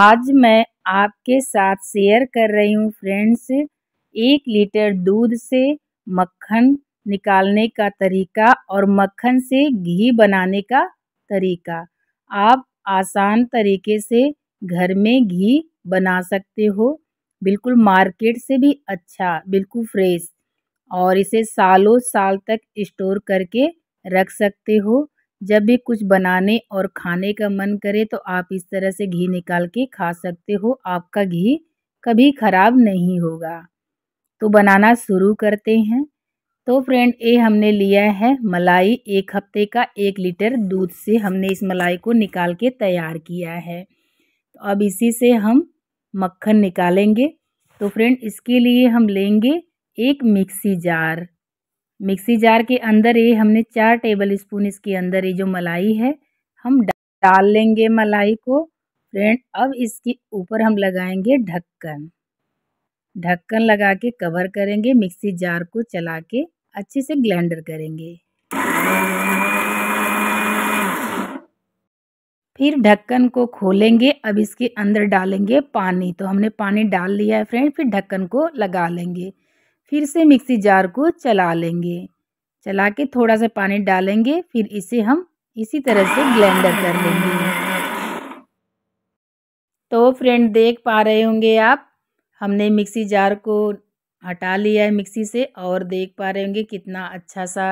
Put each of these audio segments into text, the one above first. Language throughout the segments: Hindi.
आज मैं आपके साथ शेयर कर रही हूँ फ्रेंड्स एक लीटर दूध से मक्खन निकालने का तरीका और मक्खन से घी बनाने का तरीका आप आसान तरीके से घर में घी बना सकते हो बिल्कुल मार्केट से भी अच्छा बिल्कुल फ्रेश और इसे सालों साल तक स्टोर करके रख सकते हो जब भी कुछ बनाने और खाने का मन करे तो आप इस तरह से घी निकाल के खा सकते हो आपका घी कभी ख़राब नहीं होगा तो बनाना शुरू करते हैं तो फ्रेंड ये हमने लिया है मलाई एक हफ्ते का एक लीटर दूध से हमने इस मलाई को निकाल के तैयार किया है तो अब इसी से हम मक्खन निकालेंगे तो फ्रेंड इसके लिए हम लेंगे एक मिक्सी जार मिक्सी जार के अंदर ये हमने चार टेबल स्पून इसके अंदर ये जो मलाई है हम डाल लेंगे मलाई को फ्रेंड अब इसके ऊपर हम लगाएंगे ढक्कन ढक्कन लगा के कवर करेंगे मिक्सी जार को चला के अच्छे से ग्लैंडर करेंगे फिर ढक्कन को खोलेंगे अब इसके अंदर डालेंगे पानी तो हमने पानी डाल लिया है फ्रेंड फिर ढक्कन को लगा लेंगे फिर से मिक्सी जार को चला लेंगे चला के थोड़ा सा पानी डालेंगे फिर इसे हम इसी तरह से ब्लेंडर कर लेंगे तो फ्रेंड देख पा रहे होंगे आप हमने मिक्सी जार को हटा लिया है मिक्सी से और देख पा रहे होंगे कितना अच्छा सा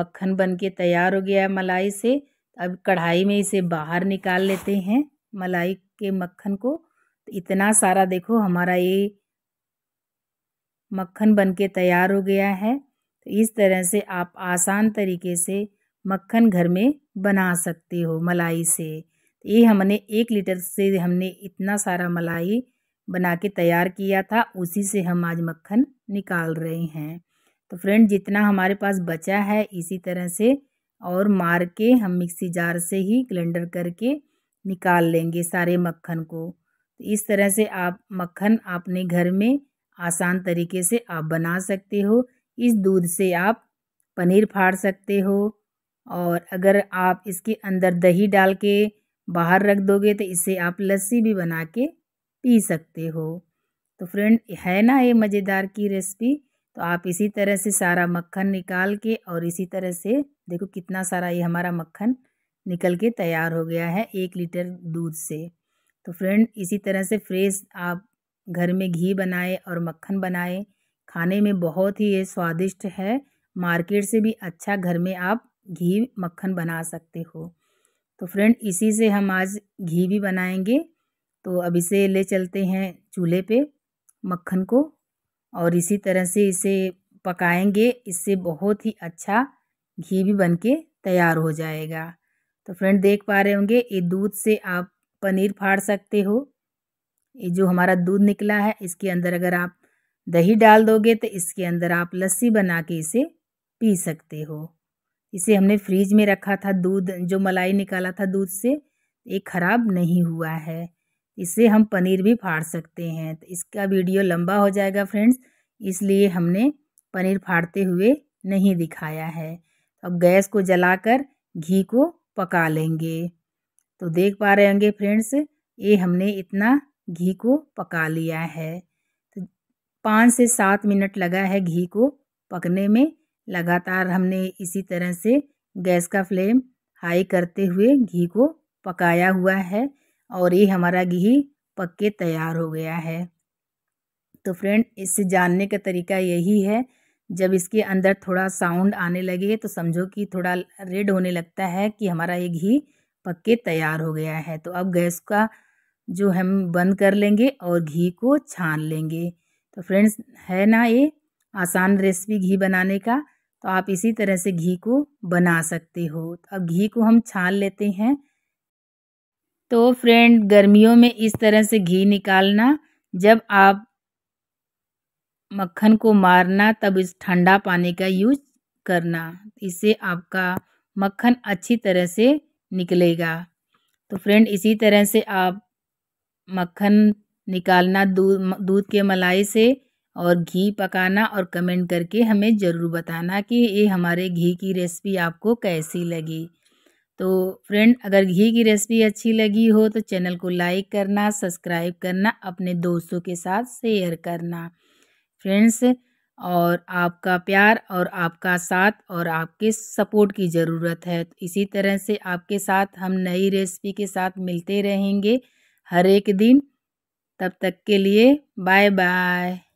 मक्खन बन के तैयार हो गया है मलाई से अब कढ़ाई में इसे बाहर निकाल लेते हैं मलाई के मक्खन को तो इतना सारा देखो हमारा ये मक्खन बनके तैयार हो गया है तो इस तरह से आप आसान तरीके से मक्खन घर में बना सकते हो मलाई से ये हमने एक लीटर से हमने इतना सारा मलाई बना के तैयार किया था उसी से हम आज मक्खन निकाल रहे हैं तो फ्रेंड जितना हमारे पास बचा है इसी तरह से और मार के हम मिक्सी जार से ही ग्लेंडर करके निकाल लेंगे सारे मक्खन को तो इस तरह से आप मक्खन आपने घर में आसान तरीके से आप बना सकते हो इस दूध से आप पनीर फाड़ सकते हो और अगर आप इसके अंदर दही डाल के बाहर रख दोगे तो इससे आप लस्सी भी बना के पी सकते हो तो फ्रेंड है ना ये मज़ेदार की रेसिपी तो आप इसी तरह से सारा मक्खन निकाल के और इसी तरह से देखो कितना सारा ये हमारा मक्खन निकल के तैयार हो गया है एक लीटर दूध से तो फ्रेंड इसी तरह से फ्रेश आप घर में घी बनाए और मक्खन बनाए खाने में बहुत ही ये स्वादिष्ट है मार्केट से भी अच्छा घर में आप घी मक्खन बना सकते हो तो फ्रेंड इसी से हम आज घी भी बनाएंगे तो अब इसे ले चलते हैं चूल्हे पे मक्खन को और इसी तरह से इसे पकाएंगे इससे बहुत ही अच्छा घी भी बनके तैयार हो जाएगा तो फ्रेंड देख पा रहे होंगे ये दूध से आप पनीर फाड़ सकते हो ये जो हमारा दूध निकला है इसके अंदर अगर आप दही डाल दोगे तो इसके अंदर आप लस्सी बना के इसे पी सकते हो इसे हमने फ्रीज में रखा था दूध जो मलाई निकाला था दूध से ये ख़राब नहीं हुआ है इसे हम पनीर भी फाड़ सकते हैं तो इसका वीडियो लंबा हो जाएगा फ्रेंड्स इसलिए हमने पनीर फाड़ते हुए नहीं दिखाया है अब गैस को जलाकर घी को पका लेंगे तो देख पा रहे होंगे फ्रेंड्स ये हमने इतना घी को पका लिया है तो पाँच से सात मिनट लगा है घी को पकने में लगातार हमने इसी तरह से गैस का फ्लेम हाई करते हुए घी को पकाया हुआ है और ये हमारा घी पक के तैयार हो गया है तो फ्रेंड इससे जानने का तरीका यही है जब इसके अंदर थोड़ा साउंड आने लगे तो समझो कि थोड़ा रेड होने लगता है कि हमारा ये घी पक के तैयार हो गया है तो अब गैस का जो हम बंद कर लेंगे और घी को छान लेंगे तो फ्रेंड्स है ना ये आसान रेसिपी घी बनाने का तो आप इसी तरह से घी को बना सकते हो तो अब घी को हम छान लेते हैं तो फ्रेंड गर्मियों में इस तरह से घी निकालना जब आप मक्खन को मारना तब इस ठंडा पानी का यूज करना इससे आपका मक्खन अच्छी तरह से निकलेगा तो फ्रेंड इसी तरह से आप मक्खन निकालना दूध दूध के मलाई से और घी पकाना और कमेंट करके हमें ज़रूर बताना कि ये हमारे घी की रेसिपी आपको कैसी लगी तो फ्रेंड अगर घी की रेसिपी अच्छी लगी हो तो चैनल को लाइक करना सब्सक्राइब करना अपने दोस्तों के साथ शेयर करना फ्रेंड्स और आपका प्यार और आपका साथ और आपके सपोर्ट की ज़रूरत है तो इसी तरह से आपके साथ हम नई रेसिपी के साथ मिलते रहेंगे हर एक दिन तब तक के लिए बाय बाय